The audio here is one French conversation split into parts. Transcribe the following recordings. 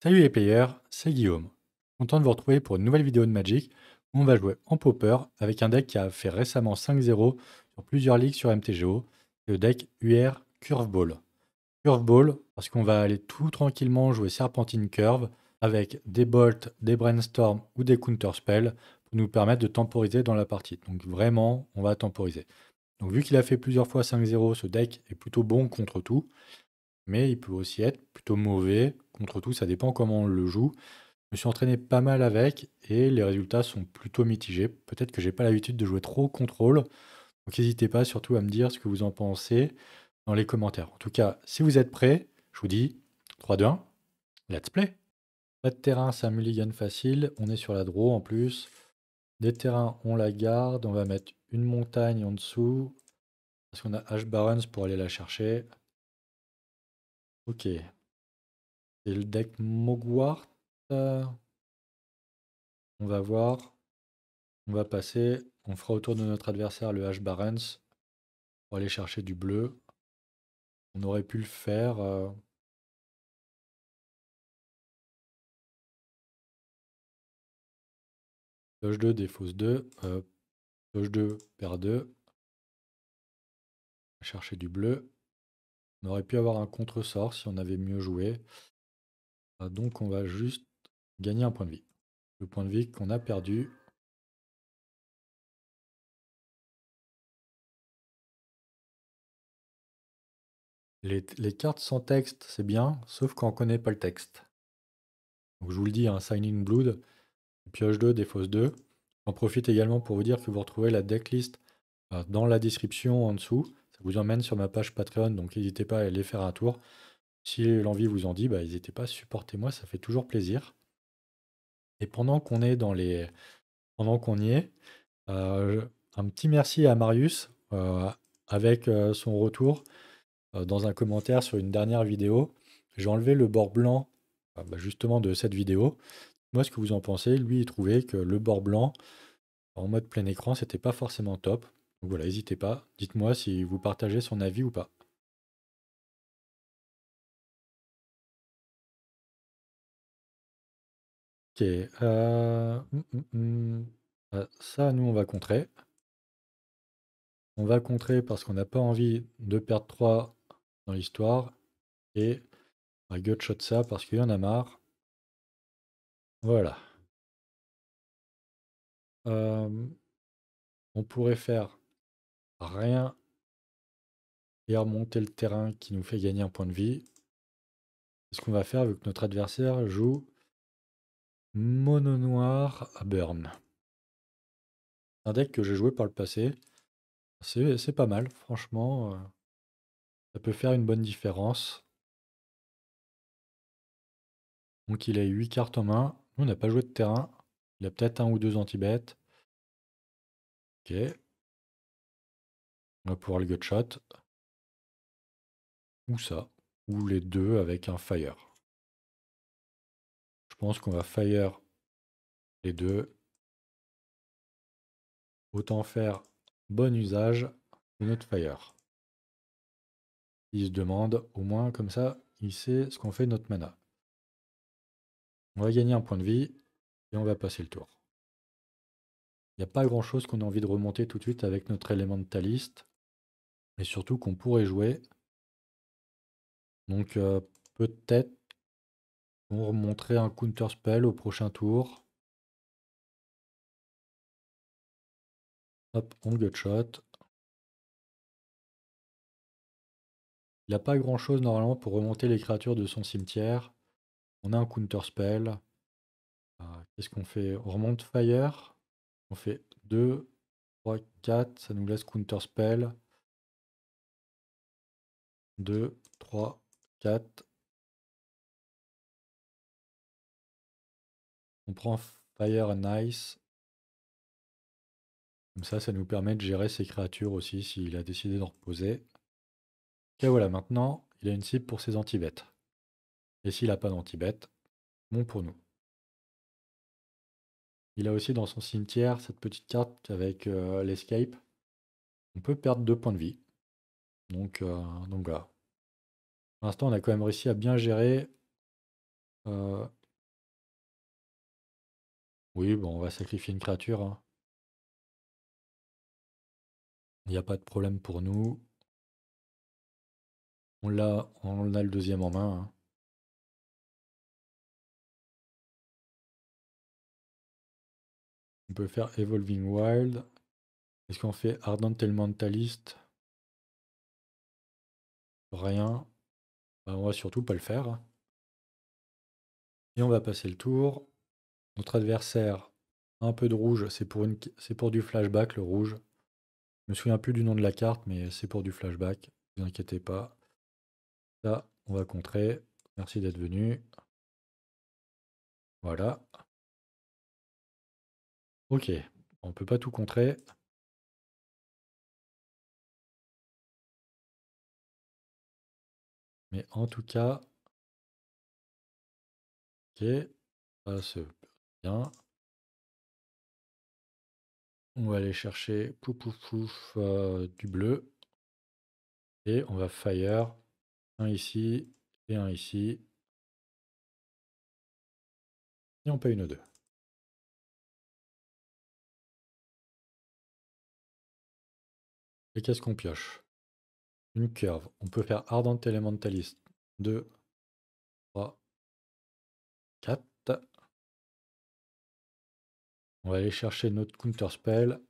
Salut les players, c'est Guillaume. Content de vous retrouver pour une nouvelle vidéo de Magic où on va jouer en popper avec un deck qui a fait récemment 5-0 sur plusieurs ligues sur MTGO, le deck UR Curveball. Curveball parce qu'on va aller tout tranquillement jouer Serpentine Curve avec des bolts, des brainstorms ou des counter pour nous permettre de temporiser dans la partie. Donc vraiment, on va temporiser. Donc vu qu'il a fait plusieurs fois 5-0, ce deck est plutôt bon contre tout, mais il peut aussi être plutôt mauvais contre tout, ça dépend comment on le joue. Je me suis entraîné pas mal avec et les résultats sont plutôt mitigés. Peut-être que j'ai pas l'habitude de jouer trop contrôle. Donc n'hésitez pas surtout à me dire ce que vous en pensez dans les commentaires. En tout cas, si vous êtes prêts, je vous dis 3, 2, 1, let's play Pas de terrain, c'est un mulligan facile. On est sur la draw en plus. Des terrains, on la garde. On va mettre une montagne en dessous. Parce qu'on a Ash Barons pour aller la chercher. Ok, le deck Mogwart. Euh, on va voir. On va passer. On fera autour de notre adversaire le H Barents pour aller chercher du bleu. On aurait pu le faire. Euh, Touche 2, défausse 2. Euh, 2, paire 2. Chercher du bleu. On aurait pu avoir un contre-sort si on avait mieux joué. Ah, donc on va juste gagner un point de vie. Le point de vie qu'on a perdu. Les, cartes sans texte, c'est bien, sauf qu'on ne connaît pas le texte. Donc je vous le dis, un hein, Signing Blood, pioche 2, défausse 2. J'en profite également pour vous dire que vous retrouvez la decklist euh, dans la description en dessous. Ça vous emmène sur ma page Patreon, donc n'hésitez pas à aller faire un tour. Si l'envie vous en dit, bah, n'hésitez pas, supportez-moi, ça fait toujours plaisir. Et pendant qu'on est dans les, pendant qu'on y est, euh, un petit merci à Marius euh, avec euh, son retour dans un commentaire sur une dernière vidéo. J'ai enlevé le bord blanc bah, justement de cette vidéo. Moi, ce que vous en pensez, lui, il trouvait que le bord blanc en mode plein écran, c'était pas forcément top. Donc voilà, n'hésitez pas, dites-moi si vous partagez son avis ou pas. Euh, hum, hum, hum. Euh, ça, nous, on va contrer. On va contrer parce qu'on n'a pas envie de perdre 3 dans l'histoire. Et un va ça parce qu'il y en a marre. Voilà. Euh, on pourrait faire rien et remonter le terrain qui nous fait gagner un point de vie. ce qu'on va faire vu que notre adversaire joue Mono noir à burn. Un deck que j'ai joué par le passé. C'est pas mal, franchement. Euh, ça peut faire une bonne différence. Donc il a 8 cartes en main. on n'a pas joué de terrain. Il a peut-être un ou deux anti-bêtes. Ok. On va pouvoir le gutshot. Ou ça. Ou les deux avec un fire pense qu'on va fire les deux. Autant faire bon usage de notre fire. Il se demande, au moins comme ça, il sait ce qu'on fait de notre mana. On va gagner un point de vie et on va passer le tour. Il n'y a pas grand chose qu'on a envie de remonter tout de suite avec notre élémentaliste. Et surtout qu'on pourrait jouer. Donc euh, peut-être on remontrer un counter spell au prochain tour. Hop, on gutshot. Il n'a pas grand chose normalement pour remonter les créatures de son cimetière. On a un counter spell. Ah, qu'est-ce qu'on fait On remonte Fire. On fait 2, 3, 4. Ça nous laisse counter spell. 2, 3, 4. On prend Fire and Ice. Comme ça, ça nous permet de gérer ses créatures aussi s'il a décidé d'en reposer. Et voilà, maintenant, il a une cible pour ses antibêtes. Et s'il n'a pas d'anti-bêtes, bon pour nous. Il a aussi dans son cimetière cette petite carte avec euh, l'escape. On peut perdre deux points de vie. Donc, euh, donc voilà. Pour l'instant, on a quand même réussi à bien gérer euh, oui, bon, on va sacrifier une créature. Hein. Il n'y a pas de problème pour nous. On l'a, on a le deuxième en main. Hein. On peut faire Evolving Wild. Est-ce qu'on fait Ardent Elementalist Rien. Bah, on va surtout pas le faire. Et on va passer le tour. Notre adversaire un peu de rouge, c'est pour, une... pour du flashback le rouge. Je me souviens plus du nom de la carte, mais c'est pour du flashback. Ne vous inquiétez pas. Ça, on va contrer. Merci d'être venu. Voilà. Ok, on peut pas tout contrer. Mais en tout cas, ok, ça se Hein. On va aller chercher pouf pouf pouf euh, du bleu. Et on va fire un ici et un ici. Et on paye une deux. Et qu'est-ce qu'on pioche Une curve. On peut faire Ardent Elementalist 2 On va aller chercher notre counter spell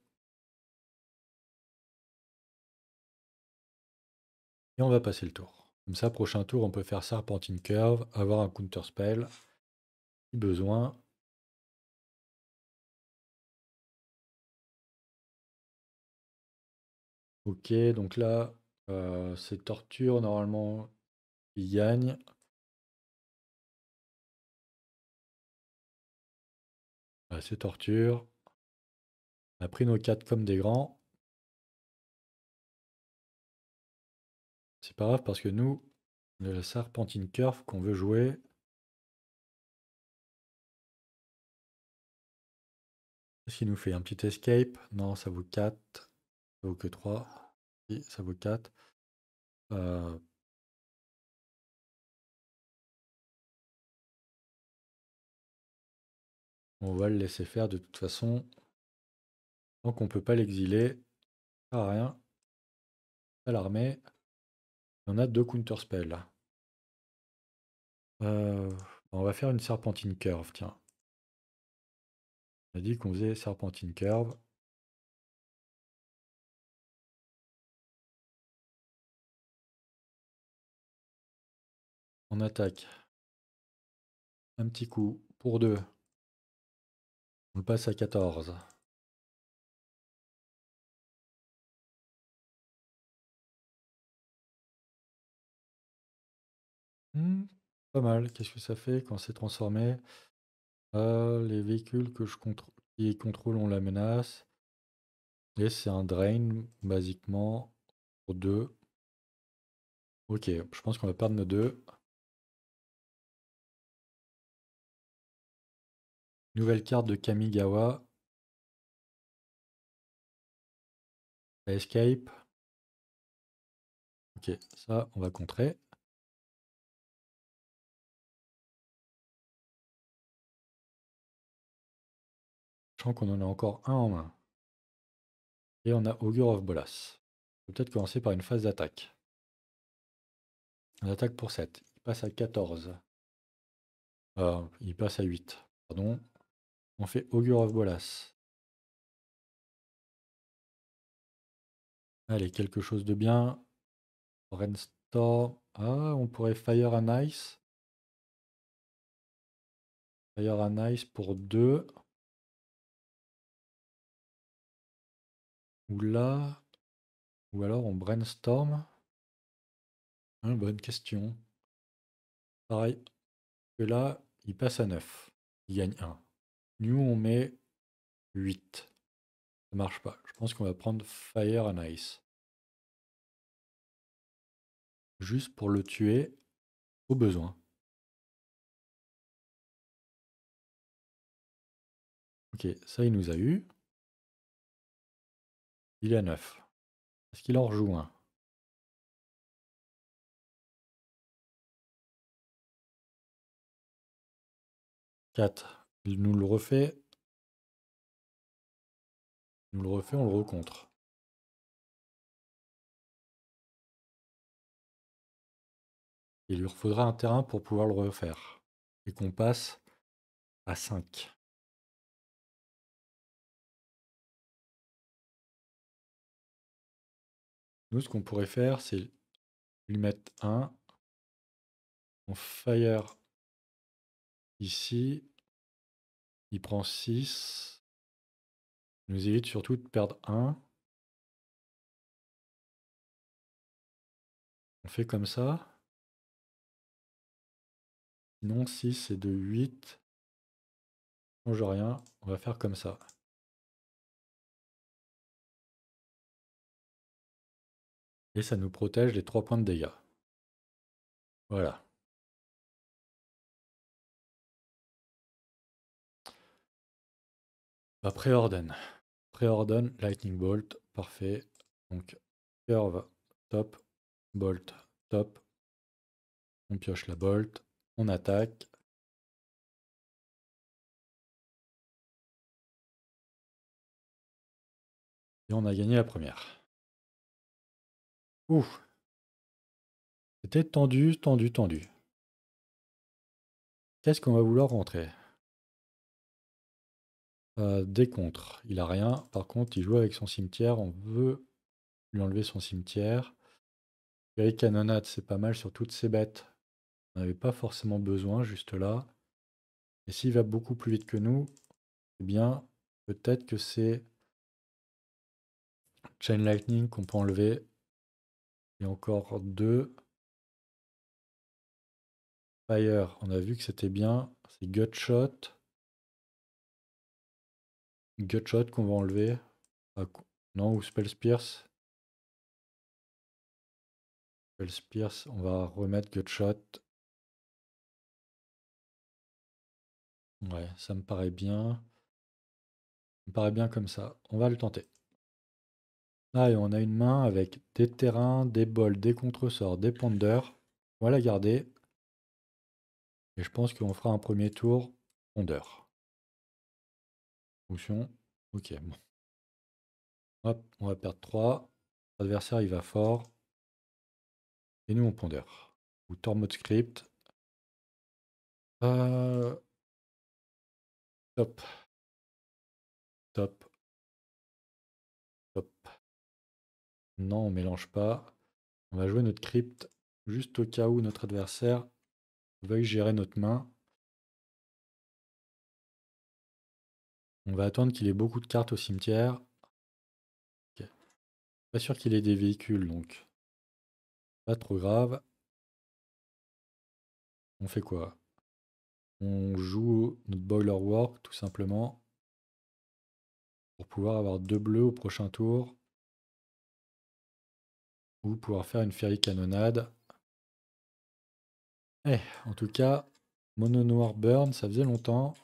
Et on va passer le tour. Comme ça, prochain tour, on peut faire sarpentine Curve, avoir un counter spell si besoin. Ok, donc là, euh, c'est Torture, normalement, il gagne. c'est torture. On a pris nos 4 comme des grands. C'est pas grave parce que nous, le la Serpentine Curve qu'on veut jouer. Qu'est-ce qu'il nous fait Un petit escape Non, ça vaut 4. Ça vaut que 3. ça vaut 4. Euh, On va le laisser faire de toute façon. Tant qu'on ne peut pas l'exiler, ça à rien. À l'armée, on a deux counterspells. Euh, on va faire une serpentine curve, tiens. On a dit qu'on faisait serpentine curve. On attaque. Un petit coup pour deux. On passe à 14. Hmm, pas mal. Qu'est-ce que ça fait quand c'est transformé euh, Les véhicules que je contrôle, qui contrôlent ont la menace. Et c'est un drain, basiquement, pour deux Ok, je pense qu'on va perdre nos deux. Nouvelle carte de Kamigawa. Escape. Ok, ça, on va contrer. Je pense qu'on en a encore un en main. Et on a Augur of Bolas. Peut-être commencer par une phase d'attaque. On attaque pour 7. Il passe à 14. Euh, il passe à 8. Pardon. On fait Augure of Bolas. Allez, quelque chose de bien. Brainstorm. Ah, on pourrait Fire and Ice. Fire un Ice pour 2. Ou là. Ou alors on brainstorm. Ah, bonne question. Pareil que là, il passe à 9. Il gagne 1. Nous, on met 8. Ça marche pas. Je pense qu'on va prendre Fire and Ice. Juste pour le tuer au besoin. Ok, ça il nous a eu. Il est à 9. Est-ce qu'il en rejoue un 4. Il nous le refait. nous le refait, on le recontre. Il lui faudra un terrain pour pouvoir le refaire. Et qu'on passe à 5. Nous, ce qu'on pourrait faire, c'est lui mettre 1. On fire ici. Il prend 6. Il nous évite surtout de perdre 1. On fait comme ça. Sinon, 6 et 2, 8. On change rien. On va faire comme ça. Et ça nous protège les 3 points de dégâts. Voilà. Bah, Préorden. Lightning Bolt, parfait. Donc, curve, top, bolt, top. On pioche la bolt, on attaque. Et on a gagné la première. Ouh C'était tendu, tendu, tendu. Qu'est-ce qu'on va vouloir rentrer euh, des contres. Il a rien. Par contre, il joue avec son cimetière. On veut lui enlever son cimetière. c'est pas mal sur toutes ces bêtes. On n'avait pas forcément besoin juste là. Et s'il va beaucoup plus vite que nous, eh bien, peut-être que c'est Chain Lightning qu'on peut enlever. Et encore deux. Fire, on a vu que c'était bien. C'est Gutshot. Gutshot qu'on va enlever. non, ou Spell Spell Spears. on va remettre Gutshot. Ouais, ça me paraît bien. Ça me paraît bien comme ça. On va le tenter. Ah, et on a une main avec des terrains, des bols, des contresorts, des pondeurs. On va la garder. Et je pense qu'on fera un premier tour pondeur. Fonction. Ok, bon. Hop, on va perdre 3. adversaire il va fort. Et nous, on pondeur, Ou Tor mode script. Euh, top. Top. Non, on mélange pas. On va jouer notre crypte juste au cas où notre adversaire veuille gérer notre main. On va attendre qu'il ait beaucoup de cartes au cimetière. Pas sûr qu'il ait des véhicules, donc pas trop grave. On fait quoi On joue notre boiler work, tout simplement, pour pouvoir avoir deux bleus au prochain tour. Ou pouvoir faire une ferry canonnade. Eh, en tout cas, mono noir burn, ça faisait longtemps.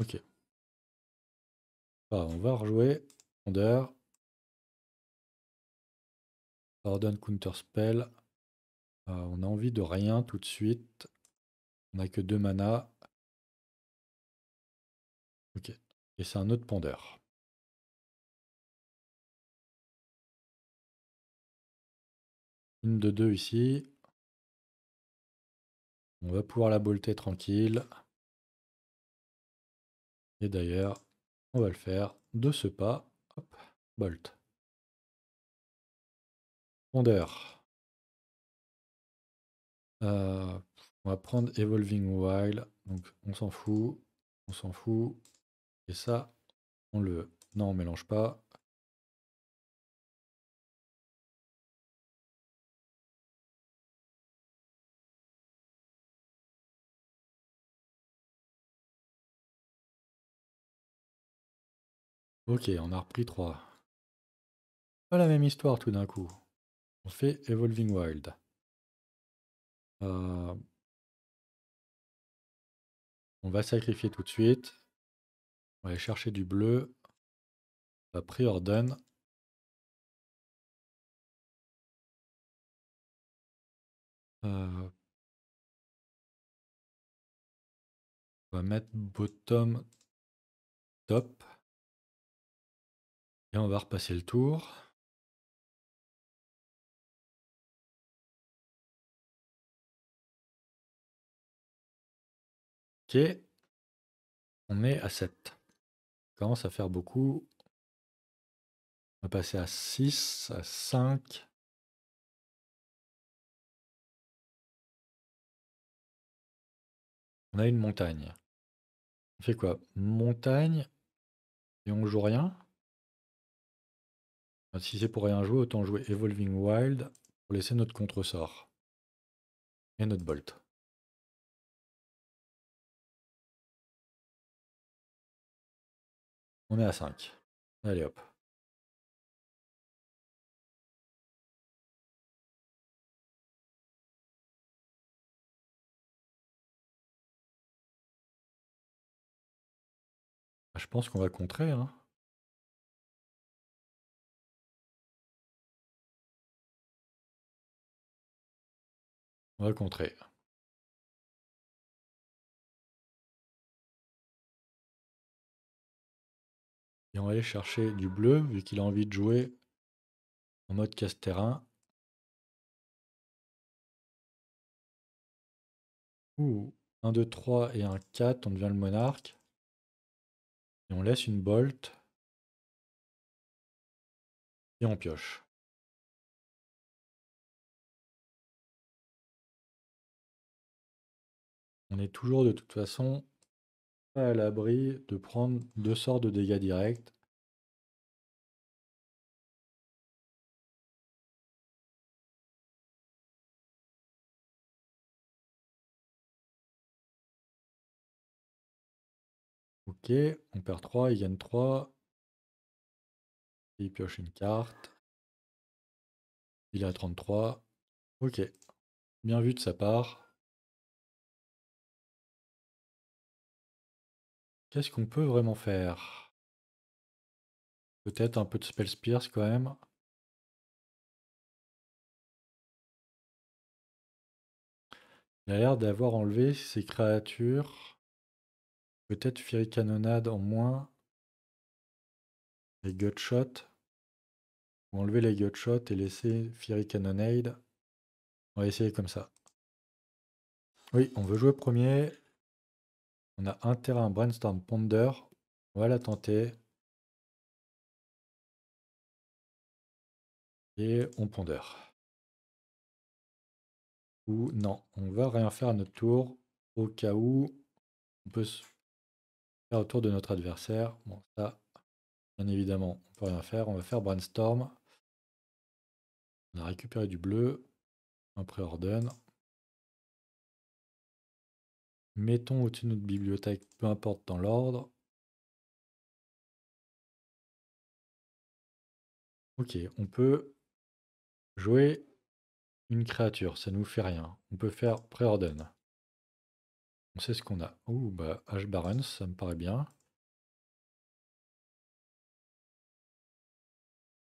Ok. Bah, on va rejouer. ponder pardon counter spell. Bah, on a envie de rien tout de suite. On n'a que deux mana. Ok. Et c'est un autre ponder Une de deux ici. On va pouvoir la bolter tranquille. Et d'ailleurs, on va le faire de ce pas. Hop, bolt. Fondeur. Euh, on va prendre Evolving While, Donc on s'en fout. On s'en fout. Et ça, on le. Non, on mélange pas. Ok, on a repris 3. Pas la même histoire tout d'un coup. On fait Evolving Wild. Euh, on va sacrifier tout de suite. On va aller chercher du bleu. On va Euh, on va mettre bottom top. Et on va repasser le tour. Ok. On est à 7. Commence à faire beaucoup. On va passer à 6, à 5. On a une montagne. On fait quoi Montagne et on joue rien ah, si c'est pour rien jouer, autant jouer Evolving Wild pour laisser notre contre-sort. Et notre bolt. On est à 5. Allez hop. Ah, je pense qu'on va contrer. Hein. le On contrer. Et on va aller chercher du bleu, vu qu'il a envie de jouer en mode casse-terrain. Ouh, 1, 2, 3 et 1, 4, on devient le monarque. Et on laisse une bolt. Et on pioche. On est toujours de toute façon pas à l'abri de prendre deux sorts de dégâts directs. Ok, on perd 3, il gagne 3. il pioche une carte. Il a 33. Ok. Bien vu de sa part. Qu'est-ce qu'on peut vraiment faire? Peut-être un peu de Spell Spears quand même. Il a l'air d'avoir enlevé ces créatures. Peut-être Fury Cannonade en moins. Les Gutshot. va enlever les Gutshot et laisser Fury Cannonade. On va essayer comme ça. Oui, on veut jouer premier. On a un terrain brainstorm ponder. On va la tenter. Et on ponder Ou non, on va rien faire à notre tour. Au cas où on peut faire autour de notre adversaire. Bon, ça, bien évidemment, on peut rien faire. On va faire brainstorm. On a récupéré du bleu. Un ordonne Mettons au-dessus de notre bibliothèque, peu importe dans l'ordre. Ok, on peut jouer une créature, ça ne nous fait rien. On peut faire préordonne. On sait ce qu'on a. Ouh, bah, H. Barons, ça me paraît bien.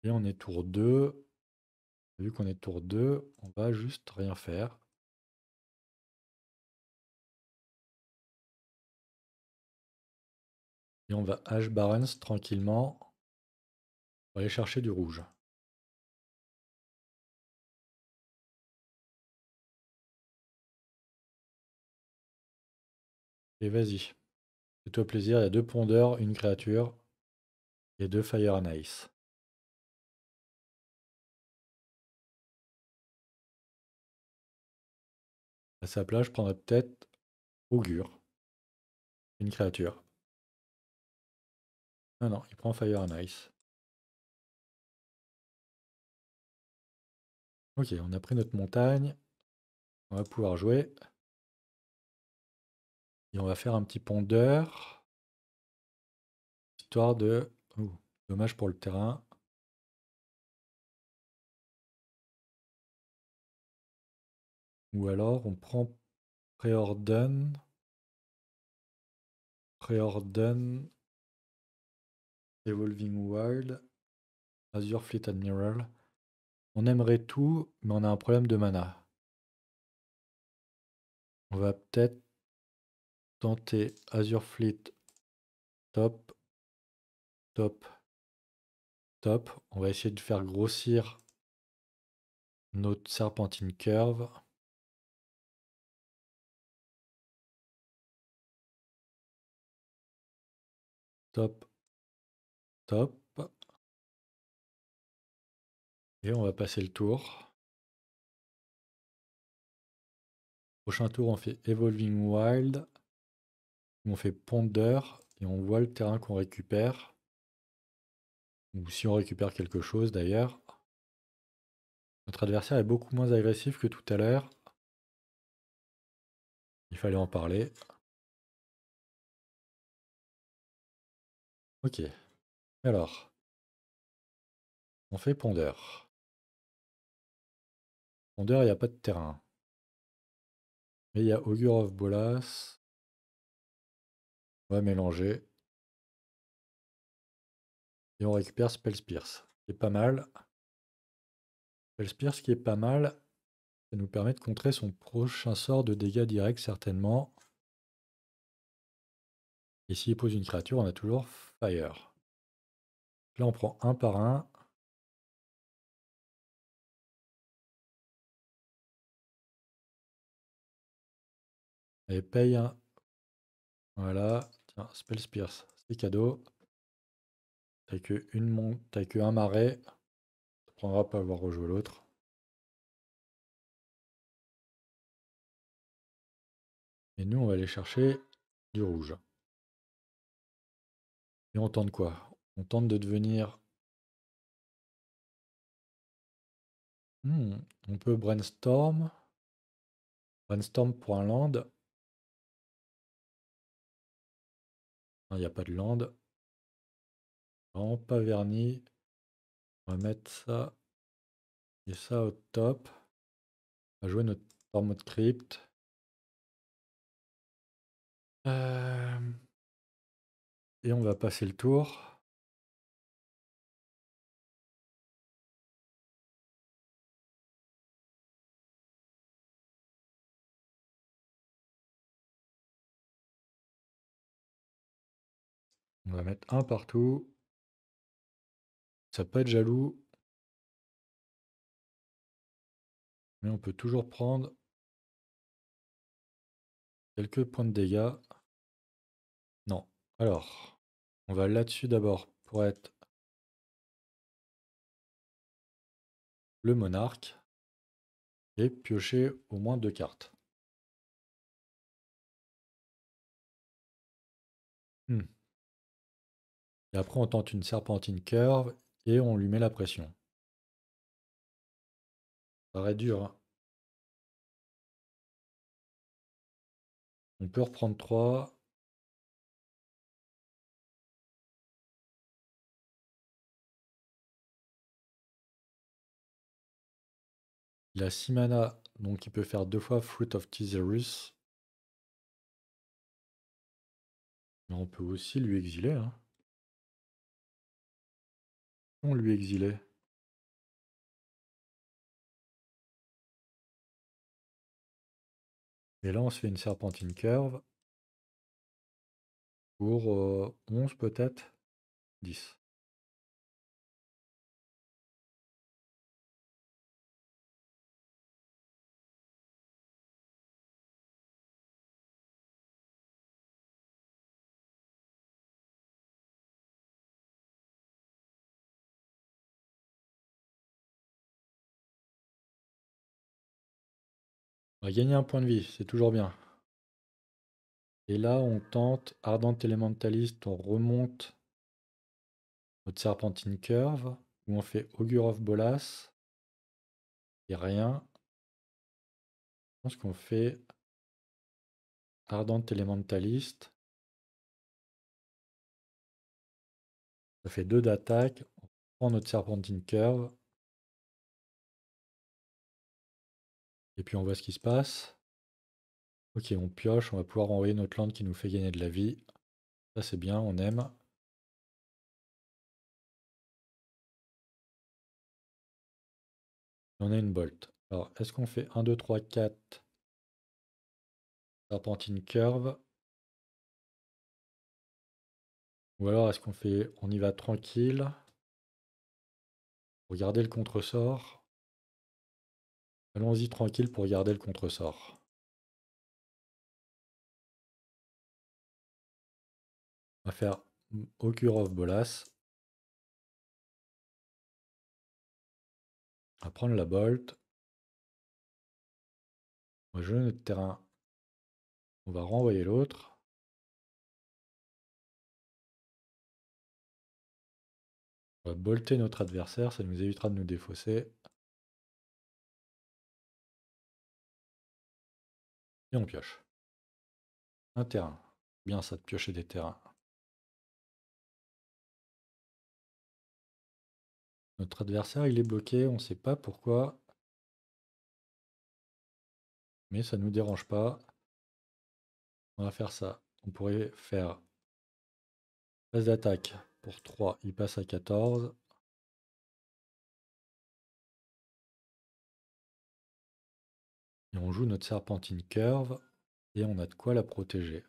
Et on est tour 2. Vu qu'on est tour 2, on va juste rien faire. on va H Barons tranquillement pour aller chercher du rouge. Et vas-y. Fais-toi plaisir, il y a deux pondeurs, une créature et deux Fire and Ice. À sa place, je prendrais peut-être Augure, une créature. Non, non, il prend Fire and Ice. Ok, on a pris notre montagne. On va pouvoir jouer. Et on va faire un petit pondeur. Histoire de... dommage pour le terrain. Ou alors on prend Préordonne. Préordonne Evolving Wild, Azure Fleet Admiral. On aimerait tout, mais on a un problème de mana. On va peut-être tenter Azure Fleet top, top, top. On va essayer de faire grossir notre serpentine curve. Top, et on va passer le tour. Prochain tour, on fait Evolving Wild. On fait Ponder et on voit le terrain qu'on récupère. Ou si on récupère quelque chose d'ailleurs. Notre adversaire est beaucoup moins agressif que tout à l'heure. Il fallait en parler. Ok. Alors, on fait Ponder, Ponder, il n'y a pas de terrain. Mais il y a of Bolas. On va mélanger. Et on récupère Spears. C'est pas mal. Spears qui est pas mal. Ça nous permet de contrer son prochain sort de dégâts directs certainement. Et s'il pose une créature, on a toujours Fire. Là, on prend un par un. Et paye un. Voilà. Tiens, Spell Spears, c'est cadeau. T'as que une monte, t'as que un marais. Ça prendra pas avoir rejoué l'autre. Et nous, on va aller chercher du rouge. Et on tente quoi on tente de devenir hmm, on peut brainstorm. Brainstorm pour un land. Il n'y a pas de land. Non, pas On va mettre ça et ça au top. On va jouer notre format de crypt. Euh, et on va passer le tour. On va mettre un partout. Ça peut être jaloux. Mais on peut toujours prendre quelques points de dégâts. Non. Alors, on va là-dessus d'abord pour être le monarque et piocher au moins deux cartes. Hmm. Et après, on tente une serpentine curve et on lui met la pression. Ça paraît dur. Hein. On peut reprendre 3. Il a 6 mana, donc il peut faire 2 fois Fruit of teaserus. Mais on peut aussi lui exiler. Hein. On lui exilait Et là, on se fait une serpentine curve pour 11 euh, peut-être 10. On va gagner un point de vie, c'est toujours bien. Et là, on tente Ardent elementaliste, on remonte notre Serpentine Curve, où on fait Augur of Bolas. Et rien. Je pense qu'on fait Ardent Elementalist. Ça fait deux d'attaque. On prend notre Serpentine Curve. Et puis on voit ce qui se passe. Ok, on pioche, on va pouvoir envoyer notre land qui nous fait gagner de la vie. Ça c'est bien, on aime. on a une bolt. Alors, est-ce qu'on fait 1, 2, 3, 4 Serpentine curve Ou alors est-ce qu'on fait on y va tranquille Regardez le contresort. Allons-y tranquille pour garder le contresort. On va faire of Bolas. On va prendre la Bolt. On va jouer notre terrain. On va renvoyer l'autre. On va bolter notre adversaire, ça nous évitera de nous défausser. Et on pioche. Un terrain. Bien ça de piocher des terrains. Notre adversaire, il est bloqué, on ne sait pas pourquoi. Mais ça ne nous dérange pas. On va faire ça. On pourrait faire phase d'attaque pour 3, il passe à 14. Et on joue notre serpentine curve et on a de quoi la protéger.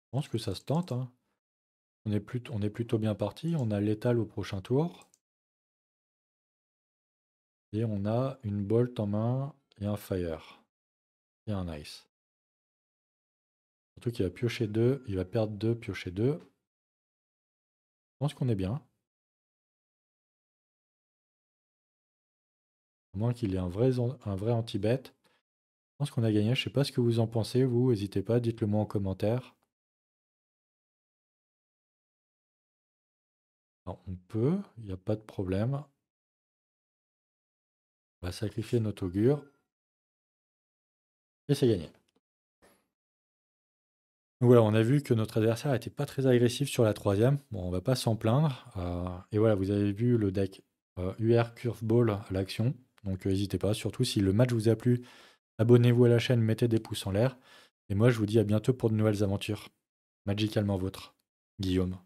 Je pense que ça se tente. Hein. On, est plutôt, on est plutôt bien parti. On a l'étal au prochain tour. Et on a une bolt en main et un fire. Et un ice. Surtout qu'il va piocher deux, il va perdre deux, piocher deux. Je pense qu'on est bien. moins qu'il y ait un vrai, un vrai anti-bet. Je pense qu'on a gagné. Je ne sais pas ce que vous en pensez, vous. N'hésitez pas, dites-le moi en commentaire. on peut, il n'y a pas de problème. On va sacrifier notre augure. Et c'est gagné. Donc voilà, on a vu que notre adversaire n'était pas très agressif sur la troisième. Bon, on va pas s'en plaindre. Euh, et voilà, vous avez vu le deck UR euh, Curveball à l'action. Donc euh, n'hésitez pas, surtout si le match vous a plu, abonnez-vous à la chaîne, mettez des pouces en l'air. Et moi je vous dis à bientôt pour de nouvelles aventures. Magicalement vôtre, Guillaume.